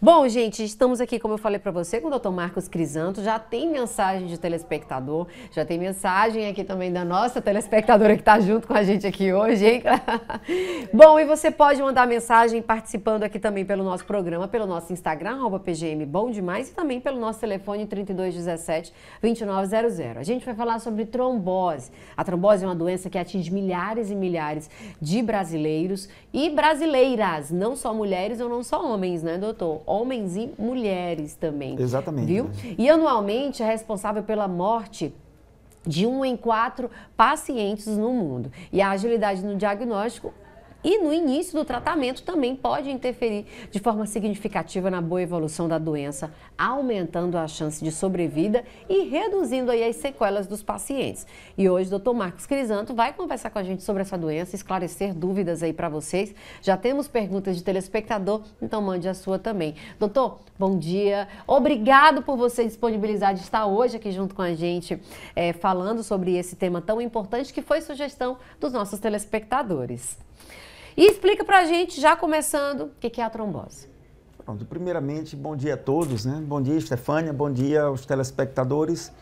Bom, gente, estamos aqui, como eu falei para você, com o Dr. Marcos Crisanto. Já tem mensagem de telespectador, já tem mensagem aqui também da nossa telespectadora que está junto com a gente aqui hoje, hein? Bom, e você pode mandar mensagem participando aqui também pelo nosso programa, pelo nosso Instagram, PGM Bom Demais, e também pelo nosso telefone 3217-2900. A gente vai falar sobre trombose. A trombose é uma doença que atinge milhares e milhares de brasileiros e brasileiras, não só mulheres ou não só homens, né, doutor? homens e mulheres também. Exatamente. Viu? Né? E anualmente é responsável pela morte de um em quatro pacientes no mundo. E a agilidade no diagnóstico e no início do tratamento também pode interferir de forma significativa na boa evolução da doença, aumentando a chance de sobrevida e reduzindo aí as sequelas dos pacientes. E hoje o Dr. Marcos Crisanto vai conversar com a gente sobre essa doença, esclarecer dúvidas aí para vocês. Já temos perguntas de telespectador, então mande a sua também. Doutor, bom dia. Obrigado por você disponibilizar de estar hoje aqui junto com a gente, é, falando sobre esse tema tão importante que foi sugestão dos nossos telespectadores. E explica para a gente, já começando, o que é a trombose. Pronto, primeiramente, bom dia a todos, né? Bom dia, Estefânia, bom dia aos telespectadores.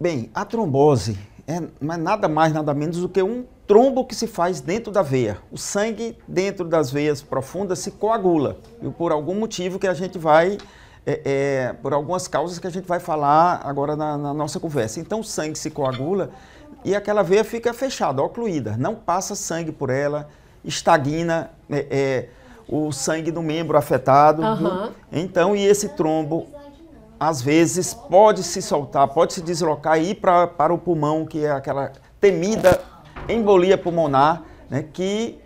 Bem, a trombose é, é nada mais, nada menos do que um trombo que se faz dentro da veia. O sangue dentro das veias profundas se coagula. E por algum motivo que a gente vai, é, é, por algumas causas que a gente vai falar agora na, na nossa conversa. Então, o sangue se coagula e aquela veia fica fechada, ocluída, não passa sangue por ela, estagna é, é, o sangue do membro afetado. Uhum. Então, e esse trombo, às vezes, pode se soltar, pode se deslocar e ir pra, para o pulmão, que é aquela temida embolia pulmonar, né, que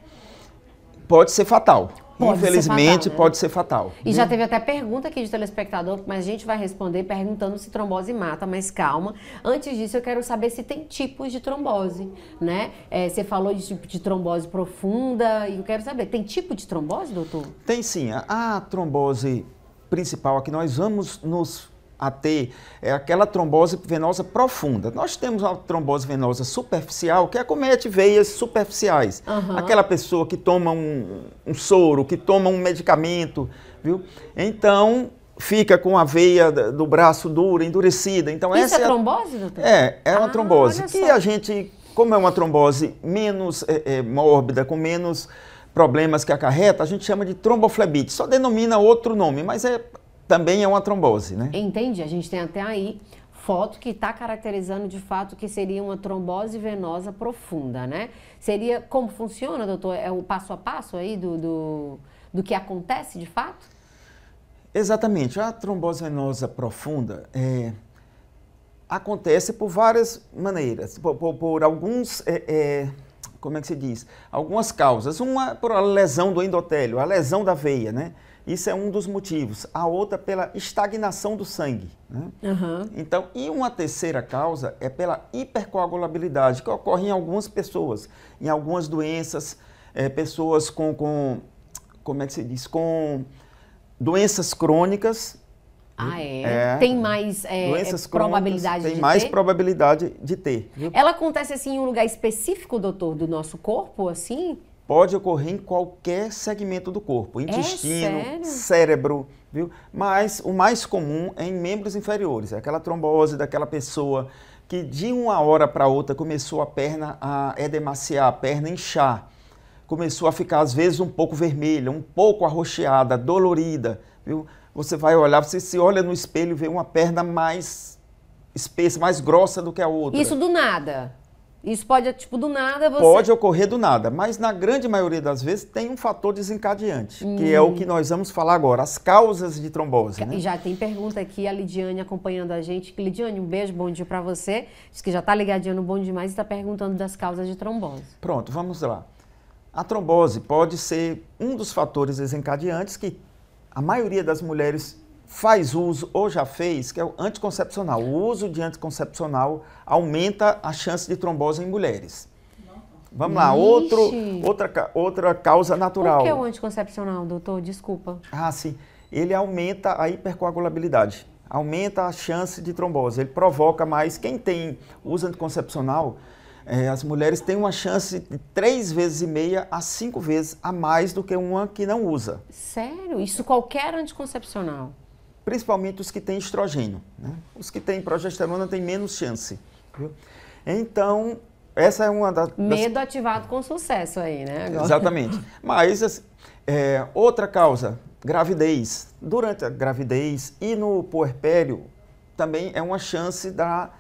pode ser fatal. Pode Infelizmente, ser fatal, né? pode ser fatal. E já teve até pergunta aqui de telespectador, mas a gente vai responder perguntando se trombose mata, mas calma. Antes disso, eu quero saber se tem tipos de trombose, né? É, você falou de, tipo de trombose profunda, e eu quero saber, tem tipo de trombose, doutor? Tem sim. A, a trombose principal a que nós vamos nos a ter é, aquela trombose venosa profunda. Nós temos uma trombose venosa superficial que acomete é é veias superficiais. Uhum. Aquela pessoa que toma um, um soro, que toma um medicamento, viu? Então, fica com a veia do braço dura, endurecida. Então Isso é essa é trombose, doutor? É, é uma ah, trombose que a gente, como é uma trombose menos é, é, mórbida, com menos problemas que acarreta, a gente chama de tromboflebite. Só denomina outro nome, mas é também é uma trombose, né? Entendi. A gente tem até aí foto que está caracterizando de fato que seria uma trombose venosa profunda, né? Seria como funciona, doutor? É o passo a passo aí do, do, do que acontece de fato? Exatamente. A trombose venosa profunda é, acontece por várias maneiras, por, por, por alguns. É, é, como é que se diz? Algumas causas. Uma por a lesão do endotélio, a lesão da veia, né? Isso é um dos motivos. A outra pela estagnação do sangue. Né? Uhum. Então, e uma terceira causa é pela hipercoagulabilidade, que ocorre em algumas pessoas, em algumas doenças, é, pessoas com, com, como é que se diz, com doenças crônicas. Ah, é? é. Tem mais é, é Doenças probabilidade tem de mais ter? probabilidade de ter. Viu? Ela acontece assim em um lugar específico, doutor, do nosso corpo, assim? pode ocorrer em qualquer segmento do corpo, é intestino, é cérebro, viu? Mas o mais comum é em membros inferiores, é aquela trombose daquela pessoa que de uma hora para outra começou a perna a edemaciar, a perna inchar, começou a ficar às vezes um pouco vermelha, um pouco arroxeada, dolorida, viu? Você vai olhar, você se olha no espelho e vê uma perna mais espessa, mais grossa do que a outra. Isso do nada. Isso pode, tipo, do nada você... Pode ocorrer do nada, mas na grande maioria das vezes tem um fator desencadeante, hum. que é o que nós vamos falar agora, as causas de trombose. Né? E já tem pergunta aqui, a Lidiane acompanhando a gente. Lidiane, um beijo, bom dia para você. Diz que já tá ligadinha no Bom Demais e está perguntando das causas de trombose. Pronto, vamos lá. A trombose pode ser um dos fatores desencadeantes que a maioria das mulheres faz uso ou já fez, que é o anticoncepcional. O uso de anticoncepcional aumenta a chance de trombose em mulheres. Vamos lá, outro, outra, outra causa natural. O que é o anticoncepcional, doutor? Desculpa. Ah, sim. Ele aumenta a hipercoagulabilidade, aumenta a chance de trombose. Ele provoca mais. Quem tem uso anticoncepcional, é, as mulheres têm uma chance de três vezes e meia a cinco vezes a mais do que uma que não usa. Sério? Isso qualquer anticoncepcional? principalmente os que têm estrogênio. Né? Os que têm progesterona têm menos chance. Viu? Então, essa é uma das... Medo ativado com sucesso aí, né? Agora. Exatamente. Mas, assim, é, outra causa, gravidez. Durante a gravidez e no puerpério, também é uma chance da,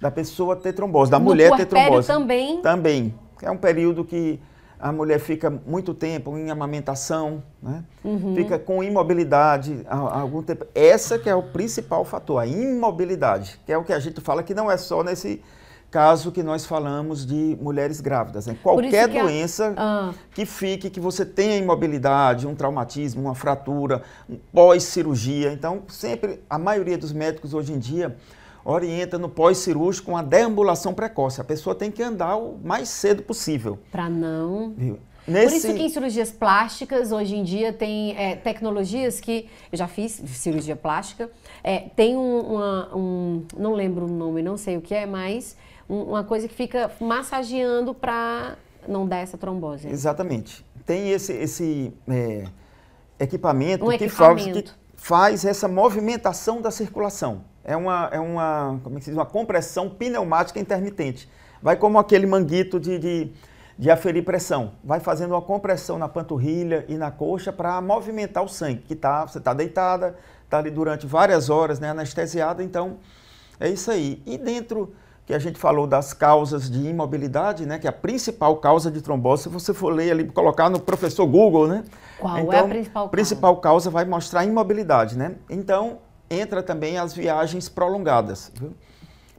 da pessoa ter trombose, da no mulher ter trombose. também? Também. É um período que a mulher fica muito tempo em amamentação, né? Uhum. fica com imobilidade há algum tempo. Essa que é o principal fator, a imobilidade, que é o que a gente fala que não é só nesse caso que nós falamos de mulheres grávidas. Né? Qualquer que doença a... ah. que fique, que você tenha imobilidade, um traumatismo, uma fratura, um pós-cirurgia. Então, sempre, a maioria dos médicos hoje em dia orienta no pós-cirúrgico uma deambulação precoce. A pessoa tem que andar o mais cedo possível. Para não. Viu? Nesse... Por isso que em cirurgias plásticas, hoje em dia, tem é, tecnologias que. Eu já fiz cirurgia plástica. É, tem um, uma, um. Não lembro o nome, não sei o que é, mas um, uma coisa que fica massageando para não dar essa trombose. Exatamente. Tem esse, esse é, equipamento, um que equipamento. Faz, que faz essa movimentação da circulação. É uma, é uma, como é que se diz? uma compressão pneumática intermitente. Vai como aquele manguito de, de, de aferir pressão. Vai fazendo uma compressão na panturrilha e na coxa para movimentar o sangue, que tá, você está deitada, está ali durante várias horas, né, anestesiada, então é isso aí. E dentro que a gente falou das causas de imobilidade, né? Que é a principal causa de trombose, se você for ler ali, colocar no professor Google, né? Qual então, é a então, principal causa? principal causa vai mostrar imobilidade, né? Então, entra também as viagens prolongadas, viu?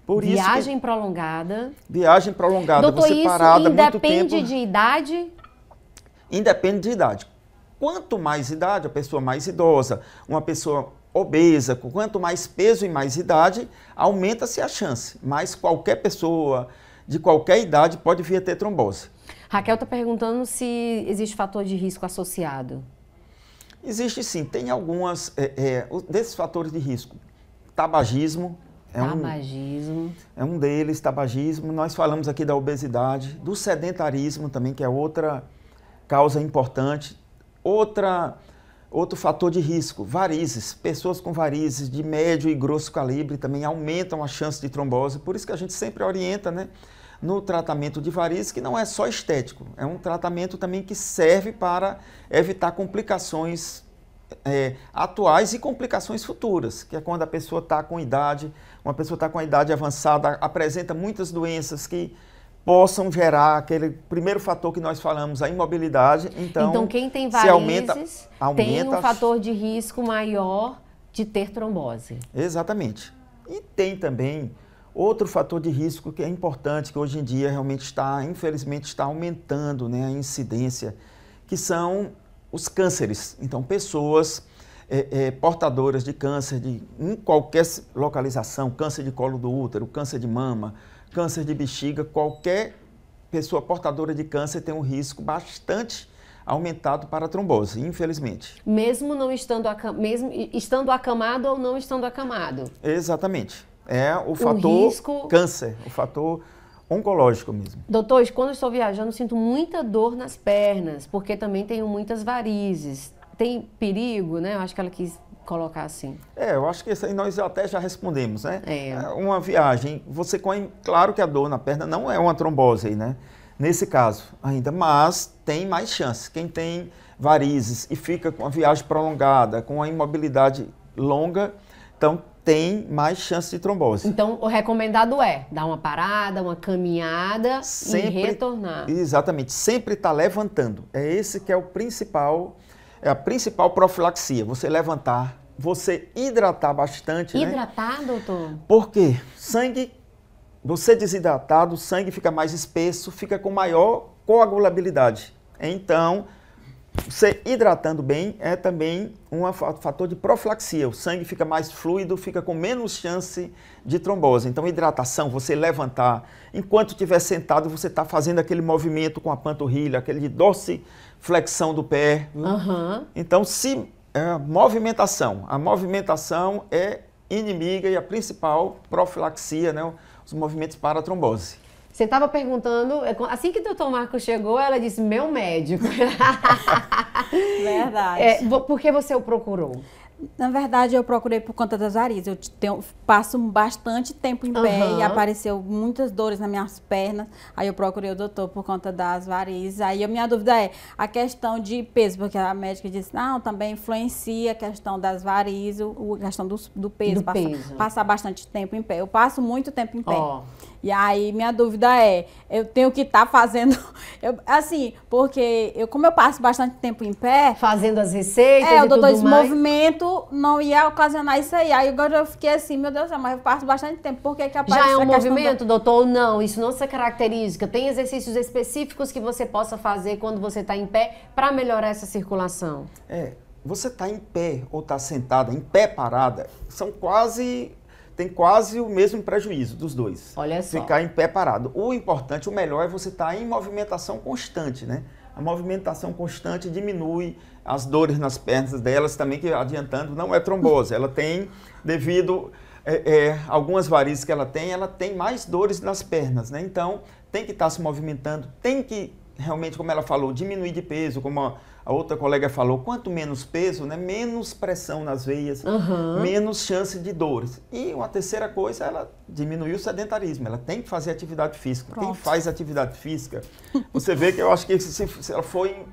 Por viagem que... prolongada. Viagem prolongada, Doutor, você isso parada muito tempo. Independe de idade? Independe de idade. Quanto mais idade, a pessoa mais idosa, uma pessoa obesa, com quanto mais peso e mais idade, aumenta-se a chance. Mas qualquer pessoa de qualquer idade pode vir a ter trombose. Raquel está perguntando se existe fator de risco associado. Existe sim, tem algumas é, é, desses fatores de risco. Tabagismo. É tabagismo. Um, é um deles, tabagismo. Nós falamos aqui da obesidade, do sedentarismo também, que é outra causa importante. Outra Outro fator de risco, varizes. Pessoas com varizes de médio e grosso calibre também aumentam a chance de trombose, por isso que a gente sempre orienta né, no tratamento de varizes, que não é só estético, é um tratamento também que serve para evitar complicações é, atuais e complicações futuras, que é quando a pessoa está com idade, uma pessoa está com a idade avançada, apresenta muitas doenças que possam gerar aquele primeiro fator que nós falamos, a imobilidade. Então, então quem tem varizes aumenta, aumenta, tem um fator de risco maior de ter trombose. Exatamente. E tem também outro fator de risco que é importante, que hoje em dia realmente está, infelizmente, está aumentando né, a incidência, que são os cânceres. Então, pessoas é, é, portadoras de câncer de, em qualquer localização, câncer de colo do útero, câncer de mama, câncer de bexiga, qualquer pessoa portadora de câncer tem um risco bastante aumentado para a trombose, infelizmente. Mesmo não estando mesmo estando acamado ou não estando acamado. Exatamente. É o fator o risco... câncer, o fator oncológico mesmo. Doutores, quando estou viajando, sinto muita dor nas pernas, porque também tenho muitas varizes. Tem perigo, né? Eu acho que ela quis colocar assim? É, eu acho que isso aí nós até já respondemos, né? É. é uma viagem, você com claro que a dor na perna não é uma trombose, né? Nesse caso, ainda, mas tem mais chance. Quem tem varizes e fica com a viagem prolongada, com a imobilidade longa, então tem mais chance de trombose. Então, o recomendado é dar uma parada, uma caminhada sempre, e retornar. Exatamente, sempre estar tá levantando. É esse que é o principal é a principal profilaxia. Você levantar, você hidratar bastante. Né? Hidratar, né? doutor? Porque sangue, você desidratado, o sangue fica mais espesso, fica com maior coagulabilidade. Então, se hidratando bem é também um fator de profilaxia. O sangue fica mais fluido, fica com menos chance de trombose. Então, hidratação, você levantar. Enquanto estiver sentado, você está fazendo aquele movimento com a panturrilha, aquele doce flexão do pé. Uhum. Então, se é, movimentação. A movimentação é inimiga e a principal profilaxia, né? Os movimentos para a trombose. Você estava perguntando, é assim que o doutor Marco chegou, ela disse, meu médico. Verdade. É, por que você o procurou? Na verdade, eu procurei por conta das varizes. Eu tenho, passo bastante tempo em pé e apareceu muitas dores nas minhas pernas. Aí eu procurei o doutor por conta das varizes. Aí a minha dúvida é a questão de peso, porque a médica disse, não, também influencia a questão das varizes, a questão do, do peso, do passar, bastante tempo em pé. Eu passo muito tempo em pé. Oh. E aí minha dúvida é, eu tenho que estar tá fazendo, eu, assim, porque eu como eu passo bastante tempo em pé, fazendo as receitas, é, e eu mais. movimento, não ia ocasionar isso aí. Aí agora eu fiquei assim, meu Deus, mas eu passo bastante tempo, porque que aparece Já é um movimento, do... doutor? Não, isso não se característica. Tem exercícios específicos que você possa fazer quando você está em pé para melhorar essa circulação. É, você está em pé ou está sentada, em pé parada, são quase tem quase o mesmo prejuízo dos dois. Olha só. Ficar em pé parado. O importante, o melhor é você estar tá em movimentação constante, né? A movimentação constante diminui as dores nas pernas delas também, que adiantando, não é trombose. Ela tem, devido é, é, algumas varizes que ela tem, ela tem mais dores nas pernas, né? Então, tem que estar tá se movimentando, tem que realmente, como ela falou, diminuir de peso, como a a outra colega falou: quanto menos peso, né, menos pressão nas veias, uhum. menos chance de dores. E uma terceira coisa, ela diminuiu o sedentarismo. Ela tem que fazer atividade física. Pronto. Quem faz atividade física, você vê que eu acho que se, se ela foi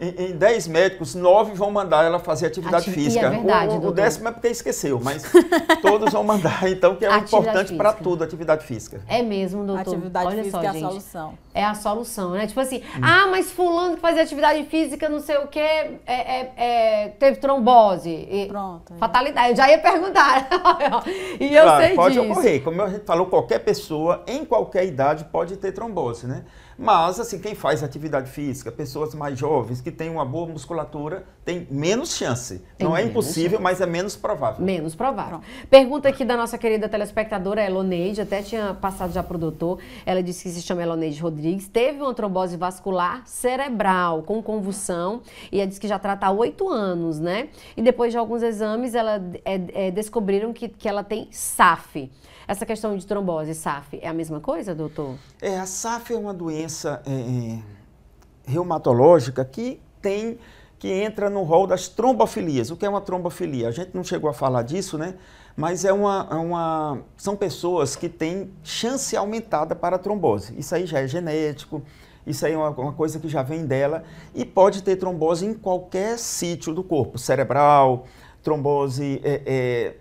em, 10 médicos, 9 vão mandar ela fazer atividade Ati... É física. É verdade, o, o, décimo é porque esqueceu, mas todos vão mandar, então, que é atividade importante para tudo, atividade física. É mesmo, doutor. Atividade Olha física só, é a gente. solução. É a solução, né? Tipo assim, hum. ah, mas fulano que fazia atividade física, não sei o quê, é, é, é, teve trombose. E Pronto. É. Fatalidade. Eu já ia perguntar. e eu claro, sei pode disso. Pode ocorrer. Como a gente falou, qualquer pessoa, em qualquer idade, pode ter trombose, né? Mas, assim, quem faz atividade física, pessoas mais jovens, que têm uma boa musculatura, tem menos chance. Tem Não é impossível, chance. mas é menos provável. Menos provável. Pergunta aqui da nossa querida telespectadora Eloneide, até tinha passado já o doutor. Ela disse que se chama Eloneide Rodrigues. Teve uma trombose vascular cerebral com convulsão e ela disse que já trata há oito anos, né? E depois de alguns exames, ela é, é, descobriram que, que ela tem SAF. Essa questão de trombose, SAF, é a mesma coisa, doutor? É, a SAF é uma doença é, é, reumatológica que tem que entra no rol das trombofilias. O que é uma trombofilia? A gente não chegou a falar disso, né? Mas é uma, é uma são pessoas que têm chance aumentada para a trombose. Isso aí já é genético, isso aí é uma, uma coisa que já vem dela e pode ter trombose em qualquer sítio do corpo, cerebral, trombose é, é,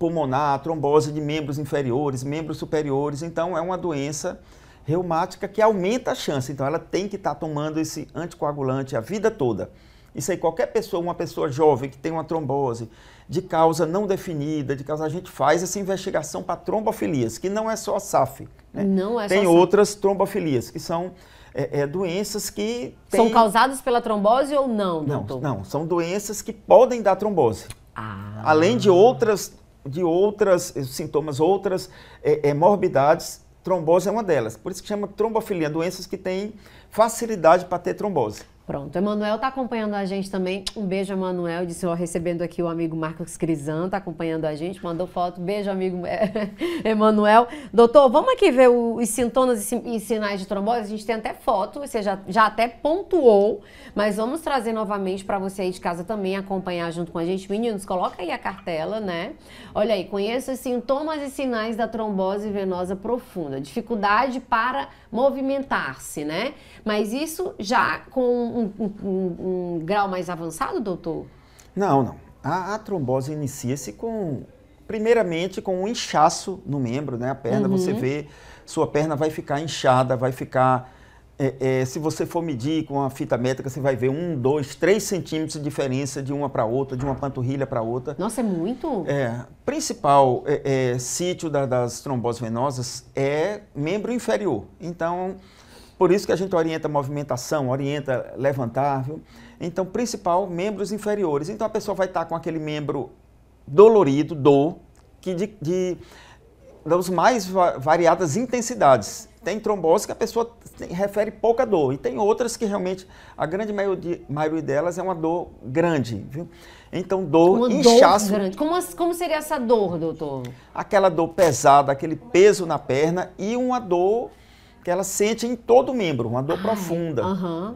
pulmonar, trombose de membros inferiores, membros superiores. Então, é uma doença reumática que aumenta a chance. Então, ela tem que estar tá tomando esse anticoagulante a vida toda. Isso aí, qualquer pessoa, uma pessoa jovem que tem uma trombose de causa não definida, de causa a gente faz essa investigação para trombofilias, que não é só a SAF. Né? Não é tem só outras trombofilias, que são é, é, doenças que. São causadas pela trombose ou não, doutor? Não, não, são doenças que podem dar trombose. Ah. Além de outras de outras eh, sintomas, outras é, é, morbidades, trombose é uma delas. Por isso que chama trombofilia, doenças que têm facilidade para ter trombose. Pronto, Emanuel está acompanhando a gente também. Um beijo, Emanuel. Disse, ó, recebendo aqui o amigo Marcos Crisan, está acompanhando a gente, mandou foto. Beijo, amigo eh, Emanuel. Doutor, vamos aqui ver os sintomas e sinais de trombose. A gente tem até foto, você já, já até pontuou, mas vamos trazer novamente para você aí de casa também acompanhar junto com a gente. Meninos, coloca aí a cartela, né? Olha aí, conheça os sintomas e sinais da trombose venosa profunda. Dificuldade para movimentar-se, né? Mas isso já com um, um, um, um grau mais avançado, doutor? Não, não. A, a trombose inicia-se com, primeiramente, com um inchaço no membro, né? A perna, uhum. você vê, sua perna vai ficar inchada, vai ficar é, é, se você for medir com a fita métrica, você vai ver um, dois, três centímetros de diferença de uma para outra, de uma panturrilha para outra. Nossa, é muito? É. Principal é, é, sítio da, das tromboses venosas é membro inferior. Então, por isso que a gente orienta movimentação, orienta levantar, viu? Então, principal, membros inferiores. Então, a pessoa vai estar com aquele membro dolorido, dor, que de, de das mais variadas intensidades. Tem trombose que a pessoa tem, refere pouca dor. E tem outras que realmente, a grande maioria, maioria delas é uma dor grande, viu? Então, dor, uma inchaço. Dor grande. Como, como seria essa dor, doutor? Aquela dor pesada, aquele peso na perna e uma dor que ela sente em todo o membro, uma dor Ai, ah, profunda. Uh -huh.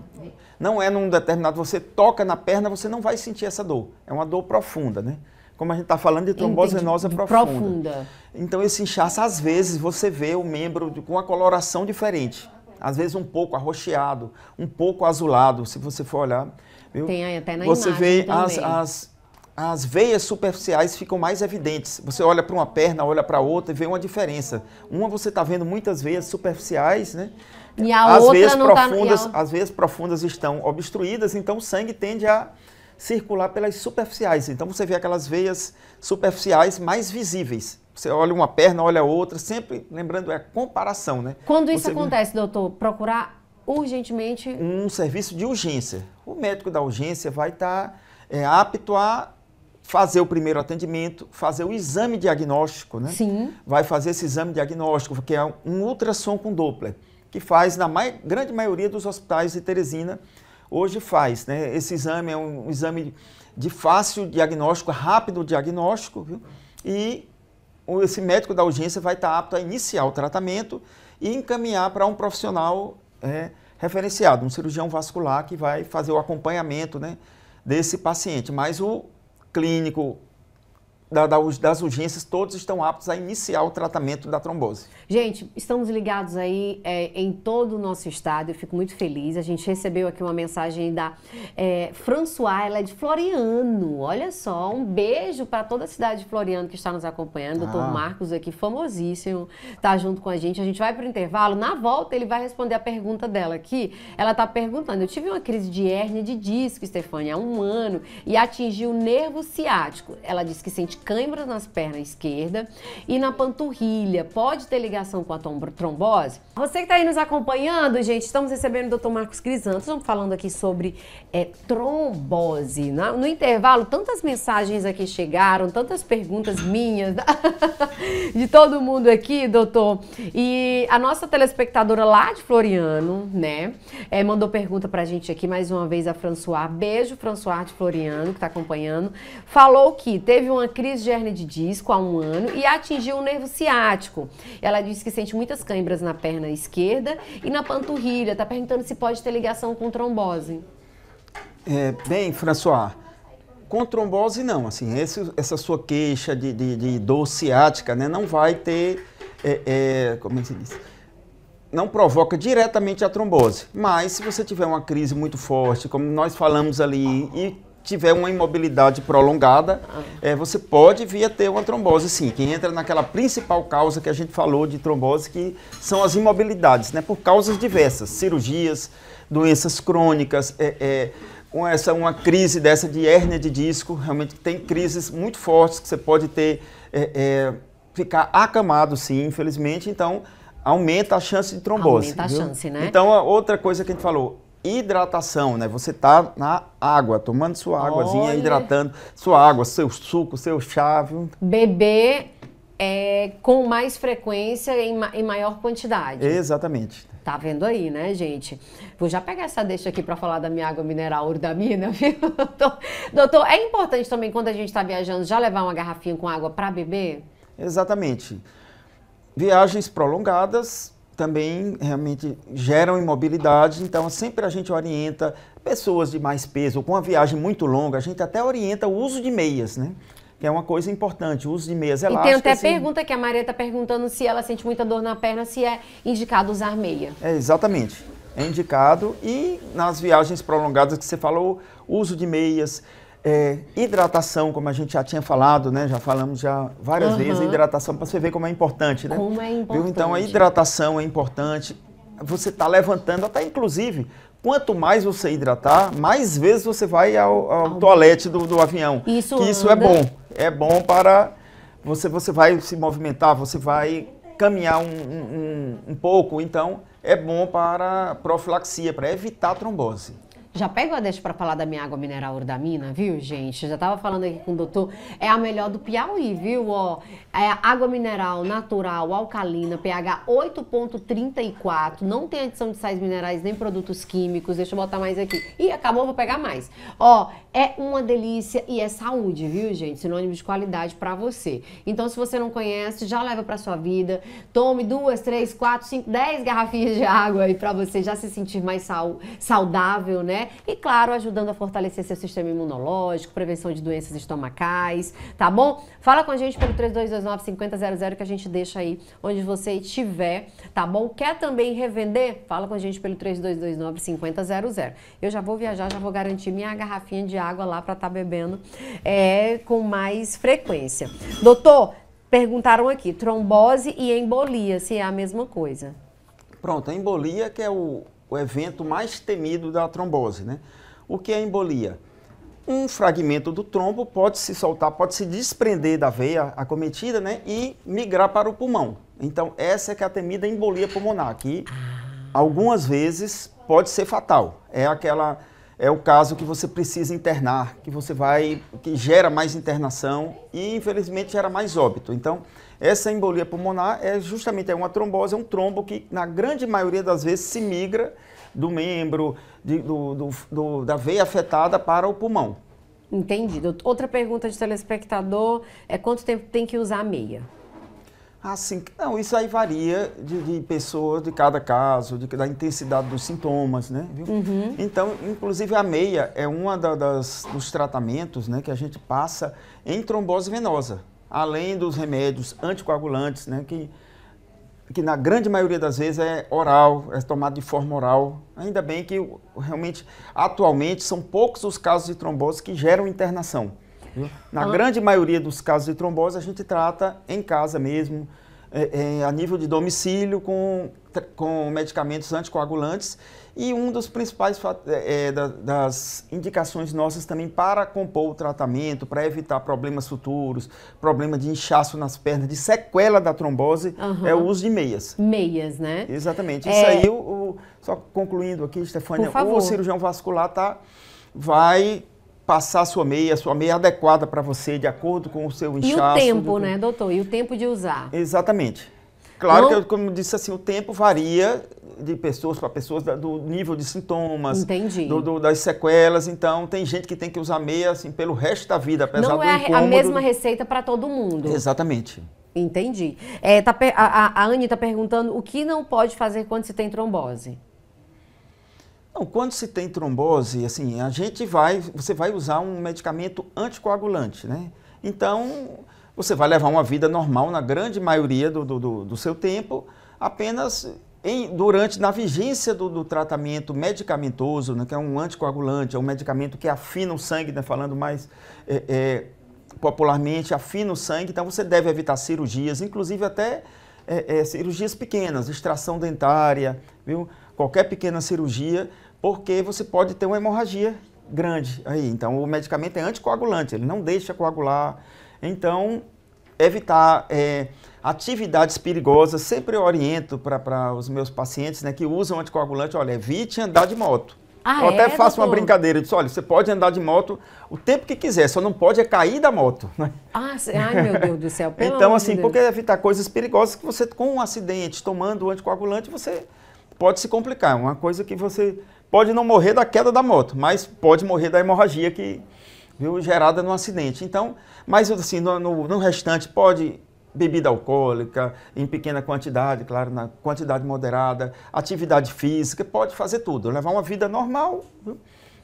Não é num determinado, você toca na perna, você não vai sentir essa dor. É uma dor profunda, né? Como a gente está falando de trombose venosa profunda. profunda. Então, esse inchaço, às vezes, você vê o membro com uma coloração diferente. Às vezes um pouco arroxeado, um pouco azulado, se você for olhar. Viu? Tem até na Você vê as, as, as veias superficiais ficam mais evidentes. Você olha para uma perna, olha para outra e vê uma diferença. Uma você está vendo muitas veias superficiais, né? E a as outra veias não tá- profundas, tá... As veias profundas estão obstruídas, então o sangue tende a circular pelas superficiais. Então você vê aquelas veias superficiais mais visíveis você olha uma perna, olha a outra, sempre lembrando é a comparação, né? Quando isso você acontece, doutor, procurar urgentemente um serviço de urgência. O médico da urgência vai estar tá, é, apto a fazer o primeiro atendimento, fazer o exame diagnóstico, né? Sim. Vai fazer esse exame diagnóstico, que é um ultrassom com Doppler, que faz na mai... grande maioria dos hospitais de Teresina hoje faz, né? Esse exame é um, um exame de fácil diagnóstico, rápido diagnóstico, viu? E esse médico da urgência vai estar apto a iniciar o tratamento e encaminhar para um profissional é, referenciado, um cirurgião vascular que vai fazer o acompanhamento né, desse paciente. Mas o clínico da, da, das urgências, todos estão aptos a iniciar o tratamento da trombose. Gente, estamos ligados aí é, em todo o nosso estado, eu fico muito feliz. A gente recebeu aqui uma mensagem da é, François, ela é de Floriano. Olha só, um beijo para toda a cidade de Floriano que está nos acompanhando. Ah. Doutor Marcos aqui, famosíssimo, tá junto com a gente. A gente vai para o intervalo. Na volta, ele vai responder a pergunta dela aqui. Ela está perguntando: eu tive uma crise de hérnia de disco, Stefania, há um ano, e atingiu o nervo ciático. Ela disse que sente cãibras nas pernas esquerda e na panturrilha. Pode ter ligação com a trombose? Você que está aí nos acompanhando, gente, estamos recebendo o Dr. Marcos Crisantos, estamos falando aqui sobre é, trombose. No, né? no intervalo, tantas mensagens aqui chegaram, tantas perguntas minhas, de todo mundo aqui, doutor. E a nossa telespectadora lá de Floriano, né, é, mandou pergunta a gente aqui mais uma vez a François. Beijo, François de Floriano, que está acompanhando. Falou que teve uma crise fez de disco há um ano e atingiu o nervo ciático. Ela diz que sente muitas câimbras na perna esquerda e na panturrilha. Está perguntando se pode ter ligação com trombose. É, bem, François, com trombose não. Assim, esse, essa sua queixa de, de, de, dor ciática né, não vai ter, é, é, como é se diz, não provoca diretamente a trombose. Mas se você tiver uma crise muito forte, como nós falamos ali, e tiver uma imobilidade prolongada, ah. é, você pode vir a ter uma trombose, sim, que entra naquela principal causa que a gente falou de trombose, que são as imobilidades, né, por causas diversas, cirurgias, doenças crônicas, é, é, com essa, uma crise dessa de hérnia de disco, realmente tem crises muito fortes que você pode ter, é, é, ficar acamado, sim, infelizmente, então aumenta a chance de trombose. Aumenta viu? a chance, né? Então, a outra coisa que a gente falou, hidratação, né? Você tá na água, tomando sua águazinha, Olha. hidratando sua água, seu suco, seu chá. Viu? Beber é, com mais frequência em, em maior quantidade. Exatamente. Tá vendo aí, né, gente? Vou já pegar essa deixa aqui para falar da minha água mineral urdamina, viu? Doutor, doutor, é importante também quando a gente está viajando já levar uma garrafinha com água para beber? Exatamente. Viagens prolongadas, também realmente geram imobilidade. Então, sempre a gente orienta pessoas de mais peso, com uma viagem muito longa, a gente até orienta o uso de meias, né? Que é uma coisa importante, o uso de meias elásticas. E tem até assim, pergunta que a Maria está perguntando se ela sente muita dor na perna, se é indicado usar meia. É, exatamente. É indicado e nas viagens prolongadas que você falou, uso de meias, é, hidratação, como a gente já tinha falado, né? Já falamos já várias uhum. vezes, hidratação, para você ver como é importante, né? Como é importante. Viu? Então, a hidratação é importante. Você está levantando, até inclusive, quanto mais você hidratar, mais vezes você vai ao, ao toalete do, do, avião. Isso, que isso é bom. É bom para... Você, você vai se movimentar, você vai caminhar um, um, um pouco, então é bom para profilaxia, para evitar trombose. Já pego a deixa para falar da minha água mineral Urdamina, viu, gente? Já tava falando aqui com o doutor, é a melhor do Piauí, viu, ó? É água mineral natural, alcalina, pH 8.34, não tem adição de sais minerais nem produtos químicos. Deixa eu botar mais aqui. Ih, acabou, vou pegar mais. Ó, é uma delícia e é saúde, viu, gente? Sinônimo de qualidade para você. Então, se você não conhece, já leva para sua vida. Tome duas, três, quatro, cinco, dez garrafinhas de água aí para você já se sentir mais sal saudável, né? E claro, ajudando a fortalecer seu sistema imunológico, prevenção de doenças estomacais, tá bom? Fala com a gente pelo 3229-5000 que a gente deixa aí onde você estiver, tá bom? Quer também revender? Fala com a gente pelo 3229-5000. Eu já vou viajar, já vou garantir minha garrafinha de água água lá para estar tá bebendo é, com mais frequência. Doutor, perguntaram aqui, trombose e embolia, se é a mesma coisa. Pronto, a embolia que é o, o evento mais temido da trombose, né? O que é embolia? um fragmento do trombo pode se soltar, pode se desprender da veia acometida, né? E migrar para o pulmão. Então, essa é, que é a temida embolia pulmonar, que ah. algumas vezes pode ser fatal. É aquela é o caso que você precisa internar, que você vai, que gera mais internação e infelizmente gera mais óbito. Então, essa embolia pulmonar é justamente é uma trombose, é um trombo que na grande maioria das vezes se migra do membro, de, do, do, do, da veia afetada para o pulmão. Entendido. Outra pergunta de telespectador é quanto tempo tem que usar a meia? Assim, não, isso aí varia de, de pessoa, de cada caso, de, da intensidade dos sintomas, né? Uhum. Então, inclusive a meia é uma da, das, dos tratamentos né, que a gente passa em trombose venosa, além dos remédios anticoagulantes, né? Que, que na grande maioria das vezes é oral, é tomado de forma oral. Ainda bem que realmente, atualmente, são poucos os casos de trombose que geram internação. Na grande maioria dos casos de trombose, a gente trata em casa mesmo, é, é, a nível de domicílio, com, com medicamentos anticoagulantes. E um dos principais é, é das indicações nossas também para compor o tratamento, para evitar problemas futuros, problema de inchaço nas pernas, de sequela da trombose, uhum. é o uso de meias. Meias, né? Exatamente. É. Isso aí, o, o, só concluindo aqui, Stefania, o cirurgião vascular tá, vai passar a sua meia, a sua meia adequada para você, de acordo com o seu inchaço. E o tempo, do... né, doutor? E o tempo de usar. Exatamente. Claro Não... que, como eu disse assim, o tempo varia de pessoas para pessoas, do nível de sintomas, do, do, das sequelas. Então, tem gente que tem que usar meia assim, pelo resto da vida, apesar Não do é incômodo. a mesma receita para todo mundo. Exatamente. Entendi. É, tá, a, a, a Anne está perguntando o que não pode fazer quando se tem trombose. Não, quando se tem trombose, assim, a gente vai, você vai usar um medicamento anticoagulante, né? Então, você vai levar uma vida normal na grande maioria do, do, do seu tempo, apenas em, durante, na vigência do, do tratamento medicamentoso, né, que é um anticoagulante, é um medicamento que afina o sangue, né, falando mais é, é, popularmente, afina o sangue, então você deve evitar cirurgias, inclusive até é, é cirurgias pequenas, extração dentária, viu? qualquer pequena cirurgia, porque você pode ter uma hemorragia grande aí. Então, o medicamento é anticoagulante, ele não deixa coagular. Então, evitar é, atividades perigosas. Sempre oriento para os meus pacientes né, que usam anticoagulante, olha, evite andar de moto. Ah, eu é, até faço doutor? uma brincadeira, disse, olha, você pode andar de moto o tempo que quiser, só não pode é cair da moto. Né? Ah, ai meu Deus do céu, pelo Então, assim, de porque evitar coisas perigosas que você, com um acidente, tomando o anticoagulante, você pode se complicar. É uma coisa que você Pode não morrer da queda da moto, mas pode morrer da hemorragia que viu, gerada no acidente. Então, mas assim, no, no, no restante pode bebida alcoólica, em pequena quantidade, claro, na quantidade moderada, atividade física, pode fazer tudo, levar uma vida normal viu?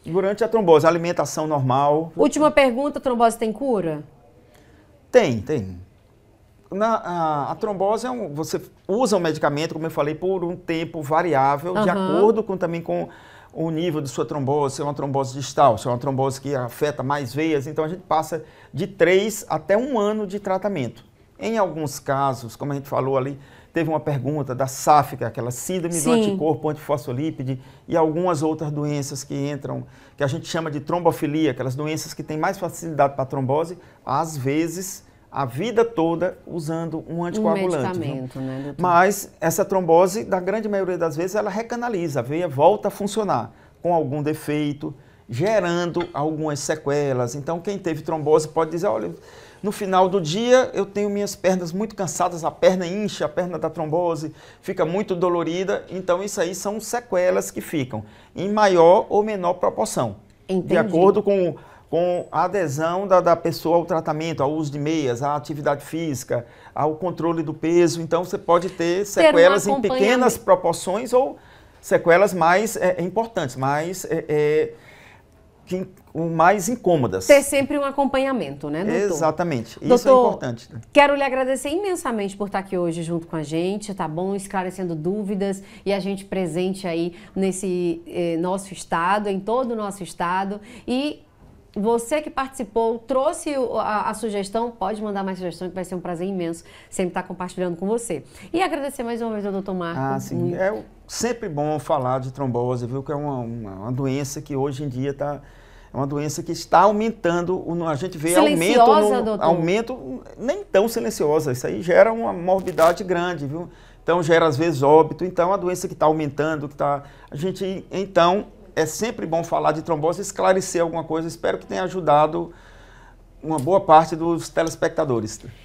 durante a trombose, alimentação normal. Última pergunta, trombose tem cura? Tem, tem. Na, a, a, trombose é um, você usa o um medicamento, como eu falei, por um tempo variável, uhum. de acordo com também com o nível de sua trombose, se é uma trombose distal, se é uma trombose que afeta mais veias. Então a gente passa de 3 até um ano de tratamento. Em alguns casos, como a gente falou ali, teve uma pergunta da SAFCA, é aquela síndrome Sim. do anticorpo antifosfolípide e algumas outras doenças que entram, que a gente chama de trombofilia, aquelas doenças que têm mais facilidade para trombose, às vezes a vida toda usando um anticoagulante. Um medicamento, né, Mas essa trombose, na grande maioria das vezes, ela recanaliza, a veia volta a funcionar com algum defeito, gerando algumas sequelas. Então, quem teve trombose pode dizer, olha, no final do dia eu tenho minhas pernas muito cansadas, a perna incha, a perna da trombose fica muito dolorida. Então, isso aí são sequelas que ficam em maior ou menor proporção. Entendi. De acordo com com a adesão da, da pessoa ao tratamento, ao uso de meias, à atividade física, ao controle do peso. Então, você pode ter sequelas ter em pequenas proporções ou sequelas mais é, importantes, mais. É, é, que, mais incômodas. Ter sempre um acompanhamento, né, doutor? Exatamente. Doutor, Isso é importante. Né? Quero lhe agradecer imensamente por estar aqui hoje junto com a gente, tá bom? Esclarecendo dúvidas e a gente presente aí nesse eh, nosso estado, em todo o nosso estado. E você que participou, trouxe a, a, sugestão, pode mandar mais sugestão que vai ser um prazer imenso sempre estar compartilhando com você. E agradecer mais uma vez ao doutor Marco. Ah, sim. Muito. É sempre bom falar de trombose, viu? Que é uma, uma, uma doença que hoje em dia está. É uma doença que está aumentando, a gente vê silenciosa, aumento, no, doutor. aumento nem tão silenciosa. Isso aí gera uma morbidade grande, viu? Então gera às vezes óbito. Então é a doença que está aumentando, que está, a gente então é sempre bom falar de trombose, esclarecer alguma coisa. Espero que tenha ajudado uma boa parte dos telespectadores.